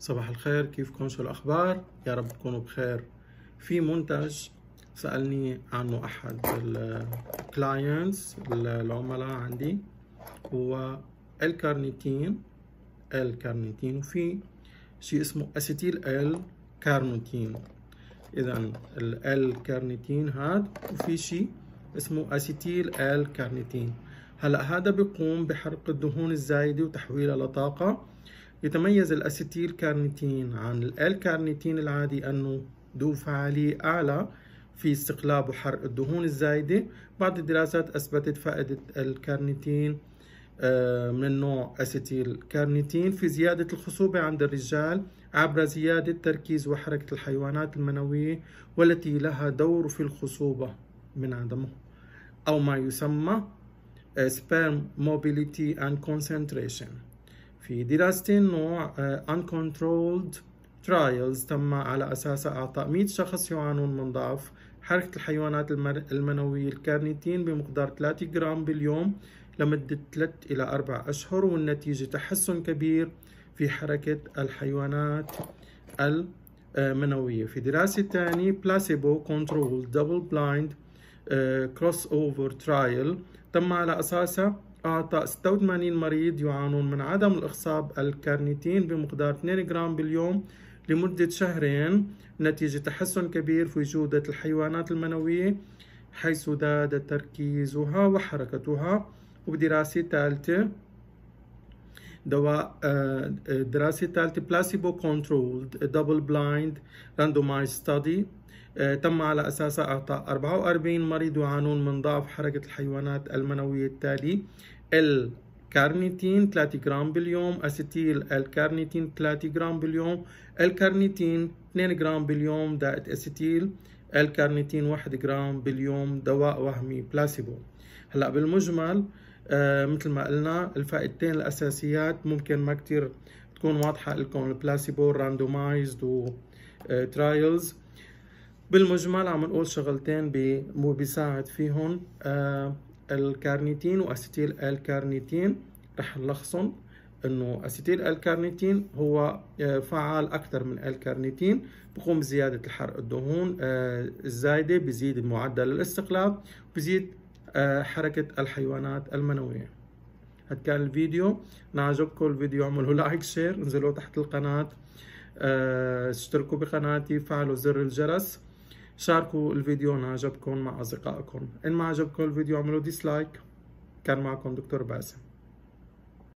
صباح الخير كيفكم شو الأخبار يا رب تكونوا بخير في منتج سألني عنه أحد الكلاينتس العملاء عندي هو الكارنيتين الكارنيتين وفي شيء اسمه أسيتيل ال كارنيتين إذا ال كارنيتين هاد وفي شيء اسمه أسيتيل ال كارنيتين هلا هذا بيقوم بحرق الدهون الزايدة وتحويلها لطاقة يتميز الأسيتيل كارنيتين عن الكارنيتين العادي أنه ذو فعالية أعلى في استقلاب وحرق الدهون الزايدة بعض الدراسات أثبتت فائدة الكارنيتين آه، من نوع أسيتيل كارنيتين في زيادة الخصوبة عند الرجال عبر زيادة تركيز وحركة الحيوانات المنوية والتي لها دور في الخصوبة من عدمه أو ما يسمى آه، sperm mobility and concentration في دراسة نوع آه، Uncontrolled Trials تم على أساسها إعطاء 100 شخص يعانون من ضعف حركة الحيوانات المنوية الكارنيتين بمقدار 3 جرام باليوم لمدة 3 إلى 4 أشهر والنتيجة تحسن كبير في حركة الحيوانات المنوية في دراسة ثانية placebo controlled double blind آه، crossover trial تم على أساسها أعطى 86 مريض يعانون من عدم الإخصاب الكارنيتين بمقدار 2 جرام باليوم لمدة شهرين نتيجة تحسن كبير في جودة الحيوانات المنوية حيث زاد تركيزها وحركتها وبدراسة ثالثة دواء آه، آه، دراسة ثالثة بلاسيبو كونترول دبل بلايند راندومايز ستادي تم على أساسها إعطاء 44 مريض يعانون من ضعف حركة الحيوانات المنوية التالي الكارنيتين 3 جرام باليوم اسيتيل الكارنيتين 3 جرام باليوم الكارنيتين 2 جرام باليوم دائت اسيتيل الكارنيتين 1 جرام باليوم دواء وهمي بلاسيبو هلا بالمجمل آه مثل ما قلنا الفائدتين الاساسيات ممكن ما كتير تكون واضحه لكم البلاسيبو راندومايزد و ترايلز آه، بالمجمل عم نقول شغلتين بي بيساعد فيهم آه الكارنيتين واسيتيل الكارنيتين رح نلخصهم انه اسيتيل الكارنيتين هو آه، فعال اكثر من الكارنيتين بقوم بزياده الحرق الدهون آه، الزايده بزيد معدل الاستقلاب بزيد آه، حركه الحيوانات المنويه هاد كان الفيديو نعجبكم الفيديو اعملوا لايك شير انزلوا تحت القناه اشتركوا بقناتي فعلوا زر الجرس شاركوا الفيديو ان عجبكم مع اصدقائكم ان ما عجبكم الفيديو اعملوا ديسلايك كان معكم دكتور باسم